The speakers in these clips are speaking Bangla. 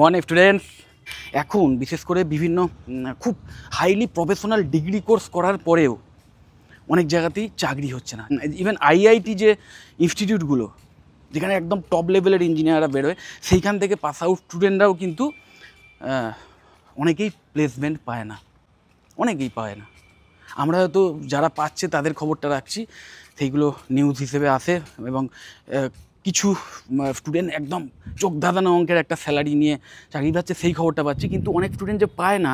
মর্নিং স্টুডেন্টস এখন বিশেষ করে বিভিন্ন খুব হাইলি প্রফেশনাল ডিগ্রি কোর্স করার পরেও অনেক জায়গাতেই চাকরি হচ্ছে না ইভেন আইআইটি যে ইনস্টিটিউটগুলো যেখানে একদম টপ লেভেলের ইঞ্জিনিয়াররা বেরোয় সেইখান থেকে পাস আউট স্টুডেন্টরাও কিন্তু অনেকেই প্লেসমেন্ট পায় না অনেকেই পায় না আমরা হয়তো যারা পাচ্ছে তাদের খবরটা রাখছি সেইগুলো নিউজ হিসেবে আসে এবং কিছু স্টুডেন্ট একদম চোখ ধাঁধানো অঙ্কের একটা স্যালারি নিয়ে চাকরি পাচ্ছে সেই খবরটা পাচ্ছে কিন্তু অনেক স্টুডেন্ট যে পায় না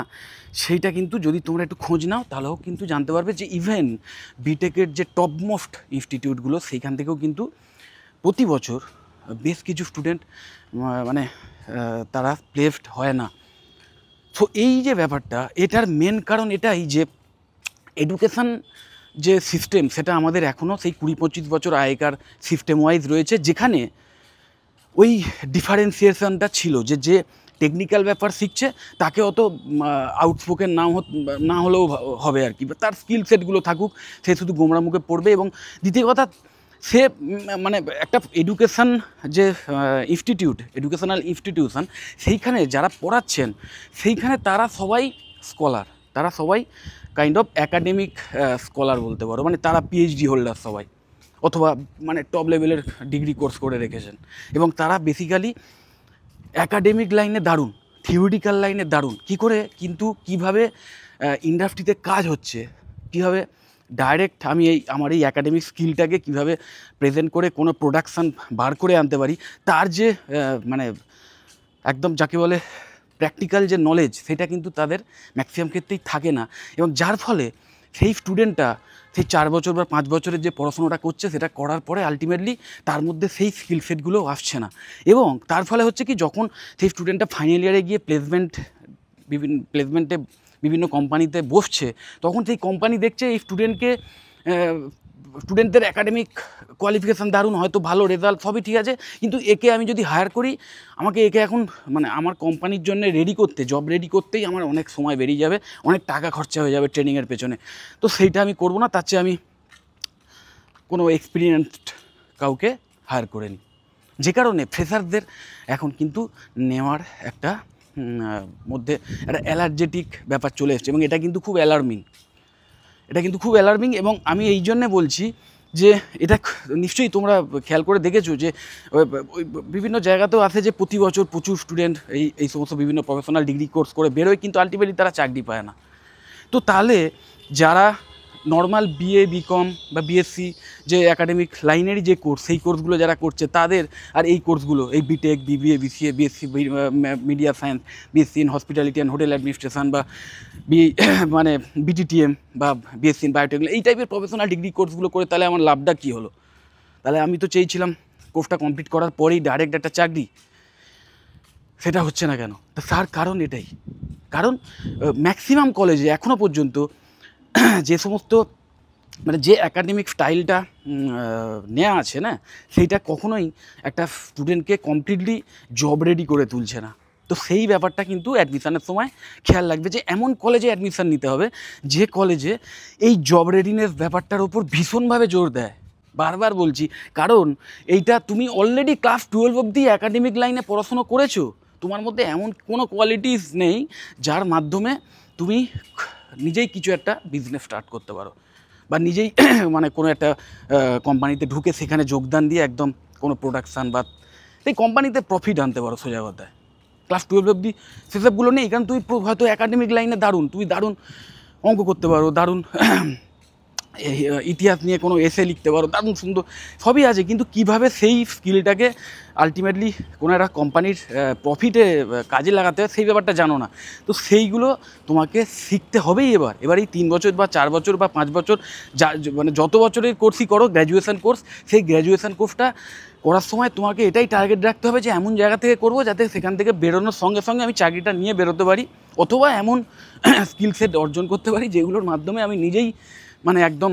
সেইটা কিন্তু যদি তোমরা একটু খোঁজ নাও তাহলেও কিন্তু জানতে পারবে যে ইভেন বিটেকের যে মোস্ট ইনস্টিটিউটগুলো সেইখান থেকেও কিন্তু প্রতি বছর বেশ কিছু স্টুডেন্ট মানে তারা প্লেসড হয় না তো এই যে ব্যাপারটা এটার মেন কারণ এটাই যে এডুকেশান যে সিস্টেম সেটা আমাদের এখনও সেই কুড়ি পঁচিশ বছর আগেকার সিস্টেম ওয়াইজ রয়েছে যেখানে ওই ডিফারেন্সিয়েশনটা ছিল যে যে টেকনিক্যাল ব্যাপার শিখছে তাকে অত আউটস্পোকেন না না হলেও হবে আর কি তার স্কিল সেটগুলো থাকুক সে শুধু গোমরা মুখে পড়বে এবং দ্বিতীয় কথা সে মানে একটা এডুকেশান যে ইনস্টিটিউট এডুকেশনাল ইনস্টিটিউশন সেইখানে যারা পড়াচ্ছেন সেইখানে তারা সবাই স্কলার তারা সবাই কাইন্ড অফ অ্যাকাডেমিক স্কলার বলতে পারো মানে তারা পিএইচডি হোল্ডার সবাই অথবা মানে টপ লেভেলের ডিগ্রি কোর্স করে রেখেছেন এবং তারা বেসিক্যালি অ্যাকাডেমিক লাইনে দারুণ থিওরিটিক্যাল লাইনে দারুণ কি করে কিন্তু কিভাবে ইন্ডাস্ট্রিতে uh, কাজ হচ্ছে কিভাবে ডাইরেক্ট আমি এই আমার এই অ্যাকাডেমিক স্কিলটাকে কিভাবে প্রেজেন্ট করে কোনো প্রোডাকশান বার করে আনতে পারি তার যে uh, মানে একদম যাকে বলে প্র্যাকটিক্যাল যে নলেজ সেটা কিন্তু তাদের ম্যাক্সিমাম ক্ষেত্রেই থাকে না এবং যার ফলে সেই স্টুডেন্টটা সেই চার বছর বা পাঁচ বছরের যে পড়াশোনাটা করছে সেটা করার পরে আলটিমেটলি তার মধ্যে সেই স্কিল সেটগুলো আসছে না এবং তার ফলে হচ্ছে কি যখন সেই স্টুডেন্টটা ফাইনাল ইয়ারে গিয়ে প্লেসমেন্ট বিভিন্ন প্লেসমেন্টে বিভিন্ন কোম্পানিতে বসছে তখন সেই কোম্পানি দেখছে এই স্টুডেন্টকে স্টুডেন্টদের একাডেমিক কোয়ালিফিকেশান দারুণ হয়তো ভালো রেজাল্ট সবই ঠিক আছে কিন্তু একে আমি যদি হায়ার করি আমাকে একে এখন মানে আমার কোম্পানির জন্য রেডি করতে জব রেডি করতেই আমার অনেক সময় বেরিয়ে যাবে অনেক টাকা খরচা হয়ে যাবে ট্রেনিংয়ের পেছনে তো সেইটা আমি করব না তার চেয়ে আমি কোনো এক্সপিরিয়েন্সড কাউকে হায়ার করে নিই যে কারণে ফ্রেশারদের এখন কিন্তু নেওয়ার একটা মধ্যে একটা অ্যালার্জেটিক ব্যাপার চলে এসছে এবং এটা কিন্তু খুব অ্যালার্মিং এটা কিন্তু খুব অ্যালার্মিং এবং আমি এই জন্যে বলছি যে এটা নিশ্চয়ই তোমরা খেয়াল করে দেখেছো যে বিভিন্ন জায়গাতেও আছে যে প্রতি বছর প্রচুর স্টুডেন্ট এই এই সমস্ত বিভিন্ন প্রফেশনাল ডিগ্রি কোর্স করে বেরোয় কিন্তু আলটিমেটলি তারা চাকরি পায় না তো তাহলে যারা নর্মাল বিএ বিকম বা বিএসসি যে একাডেমিক লাইনেরই যে কোর্স সেই কোর্সগুলো যারা করছে তাদের আর এই কোর্সগুলো এই BTech BBA BCA BSc media science BSc in hospitality and hotel administration বা বি মানে বিটিটিএম বা বিএসসি ইন বায়োটেকগুলো এই টাইপের প্রফেশনাল ডিগ্রি কোর্সগুলো করে তাহলে আমার লাভটা কী হলো তাহলে আমি তো চেয়েছিলাম কোর্সটা কমপ্লিট করার পরেই ডাইরেক্ট একটা চাকরি সেটা হচ্ছে না কেন তা স্যার কারণ এটাই কারণ ম্যাক্সিমাম কলেজে এখনও পর্যন্ত যে সমস্ত মানে যে অ্যাকাডেমিক স্টাইলটা নেওয়া আছে না সেইটা কখনোই একটা স্টুডেন্টকে কমপ্লিটলি জব রেডি করে তুলছে না তো সেই ব্যাপারটা কিন্তু অ্যাডমিশানের সময় খেয়াল রাখবে যে এমন কলেজে অ্যাডমিশান নিতে হবে যে কলেজে এই জব রেডিনেস ব্যাপারটার ওপর ভীষণভাবে জোর দেয় বারবার বলছি কারণ এইটা তুমি অলরেডি ক্লাস টুয়েলভ অবধি অ্যাকাডেমিক লাইনে পড়াশুনো করেছো তোমার মধ্যে এমন কোনো কোয়ালিটিস নেই যার মাধ্যমে তুমি নিজেই কিছু একটা বিজনেস স্টার্ট করতে পারো বা নিজেই মানে কোনো একটা কোম্পানিতে ঢুকে সেখানে যোগদান দিয়ে একদম কোনো প্রোডাকশান বা সেই কোম্পানিতে প্রফিট আনতে পারো সোজা কথায় ক্লাস টুয়েলভ অবধি সেসবগুলো নেই কারণ তুই হয়তো একাডেমিক লাইনে দারুণ তুই দারুণ অঙ্ক করতে পারো দারুণ ইতিহাস নিয়ে কোনো এসে লিখতে পারো দারুণ সুন্দর সবই আছে কিন্তু কিভাবে সেই স্কিলটাকে আলটিমেটলি কোনো একটা কোম্পানির প্রফিটে কাজে লাগাতে হয় সেই ব্যাপারটা জানো না তো সেইগুলো তোমাকে শিখতে হবেই এবার এবার এই তিন বছর বা চার বছর বা পাঁচ বছর যা মানে যত বছরের কোর্সই করো গ্র্যাজুয়েশান কোর্স সেই গ্র্যাজুয়েশান কোর্সটা করার সময় তোমাকে এটাই টার্গেট রাখতে হবে যে এমন জায়গা থেকে করবো যাতে সেখান থেকে বেরোনোর সঙ্গে সঙ্গে আমি চাকরিটা নিয়ে বেরোতে পারি অথবা এমন স্কিল সেট অর্জন করতে পারি যেগুলোর মাধ্যমে আমি নিজেই মানে একদম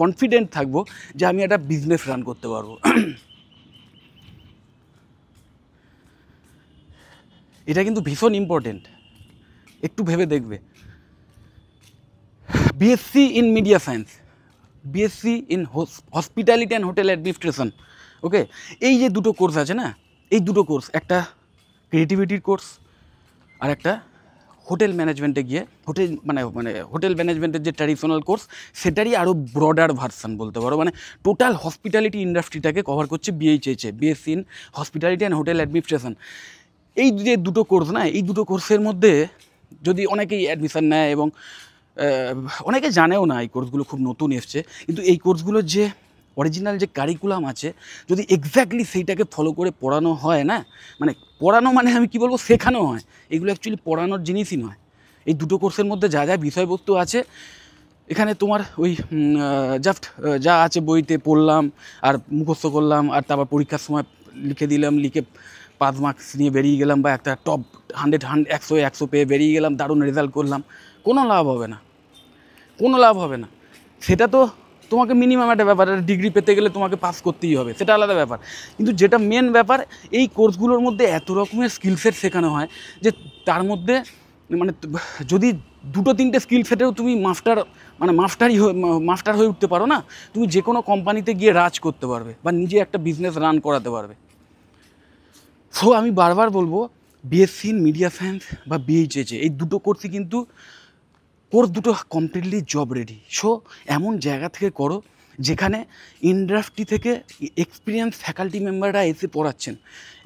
কনফিডেন্ট থাকবো যে আমি একটা বিজনেস রান করতে পারবো এটা কিন্তু ভীষণ ইম্পর্টেন্ট একটু ভেবে দেখবে BSc in media science BSc in hospitality and hotel administration okay এই যে দুটো কোর্স আছে না এই দুটো কোর্স একটা ক্রিয়েটিভিটির কোর্স আর একটা হোটেল ম্যানেজমেন্টে গিয়ে হোটেল মানে মানে হোটেল ম্যানেজমেন্টের যে ট্র্যাডিশনাল কোর্স সেটারই আরও ব্রডার ভার্সান বলতে পারো মানে টোটাল হসপিটালিটি ইন্ডাস্ট্রিটাকে কভার করছে BHHA BSc in hospitality and hotel administration এই যে দুটো কোর্স না এই দুটো কোর্সের মধ্যে যদি অনেকেই অ্যাডমিশান নেয় এবং অনেকে জানেও না এই কোর্সগুলো খুব নতুন এসছে কিন্তু এই কোর্সগুলোর যে অরিজিনাল যে কারিকুলাম আছে যদি এক্স্যাক্টলি সেইটাকে ফলো করে পড়ানো হয় না মানে পড়ানো মানে আমি কি বলবো শেখানো হয় এগুলো অ্যাকচুয়ালি পড়ানোর জিনিসই নয় এই দুটো কোর্সের মধ্যে যা যা বিষয়বস্তু আছে এখানে তোমার ওই জাস্ট যা আছে বইতে পড়লাম আর মুখস্থ করলাম আর তারপর পরীক্ষার সময় লিখে দিলাম লিখে পাঁচ মার্কস নিয়ে বেরিয়ে গেলাম বা একটা টপ হান্ড্রেড হান্ড্রেড একশো একশো পেয়ে বেরিয়ে গেলাম দারুণ রেজাল্ট করলাম কোনো লাভ হবে না কোনো লাভ হবে না সেটা তো তোমাকে মিনিমাম একটা ব্যাপার একটা ডিগ্রি পেতে গেলে তোমাকে পাস করতেই হবে সেটা আলাদা ব্যাপার কিন্তু যেটা মেন ব্যাপার এই কোর্সগুলোর মধ্যে এত রকমের স্কিল সেট শেখানো হয় যে তার মধ্যে মানে যদি দুটো তিনটে স্কিল সেটেও তুমি মাস্টার মানে মাস্টারই মাস্টার হয়ে উঠতে পারো না তুমি যে কোনো কোম্পানিতে গিয়ে রাজ করতে পারবে বা নিজে একটা বিজনেস রান করাতে পারবে সো আমি বারবার বলবো বিএসসি মিডিয়া সায়েন্স বা বিএইচএচএ এই দুটো কোর্সই কিন্তু কোর দুটো কমপ্লিটলি জব রেডি সো এমন জায়গা থেকে করো যেখানে ইন্ডাস্ট্রি থেকে এক্সপিরিয়েন্স ফ্যাকাল্টি মেম্বাররা এসে পড়াচ্ছেন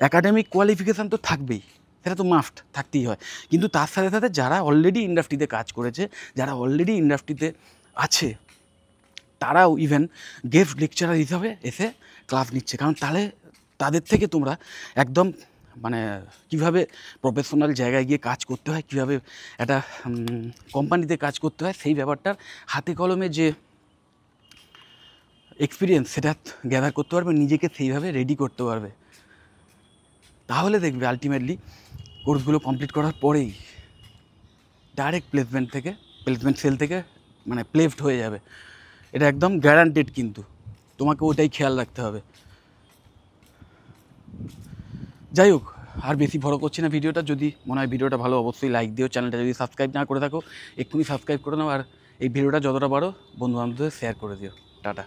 অ্যাকাডেমিক কোয়ালিফিকেশান তো থাকবেই সেটা তো মাফ থাকতেই হয় কিন্তু তার সাথে সাথে যারা অলরেডি ইন্ডাস্ট্রিতে কাজ করেছে যারা অলরেডি ইন্ডাস্ট্রিতে আছে তারাও ইভেন গেস্ট লেকচারার হিসাবে এসে ক্লাস নিচ্ছে কারণ তাহলে তাদের থেকে তোমরা একদম মানে কিভাবে প্রফেশনাল জায়গায় গিয়ে কাজ করতে হয় কিভাবে একটা কোম্পানিতে কাজ করতে হয় সেই ব্যাপারটার হাতে কলমে যে এক্সপিরিয়েন্স সেটা গ্যাদার করতে পারবে নিজেকে সেইভাবে রেডি করতে পারবে তাহলে দেখবে আলটিমেটলি কোর্সগুলো কমপ্লিট করার পরেই ডাইরেক্ট প্লেসমেন্ট থেকে প্লেসমেন্ট সেল থেকে মানে প্লেফট হয়ে যাবে এটা একদম গ্যারান্টেড কিন্তু তোমাকে ওটাই খেয়াল রাখতে হবে যাই হোক আর বেশি ভরো করছি না ভিডিওটা যদি মনে হয় ভিডিওটা ভালো অবশ্যই লাইক দিও চ্যানেলটা যদি সাবস্ক্রাইব না করে থাকো এক্ষুনি সাবস্ক্রাইব করে নাও আর এই ভিডিওটা যতটা পারো বন্ধু বান্ধবদের শেয়ার করে দিও টাটা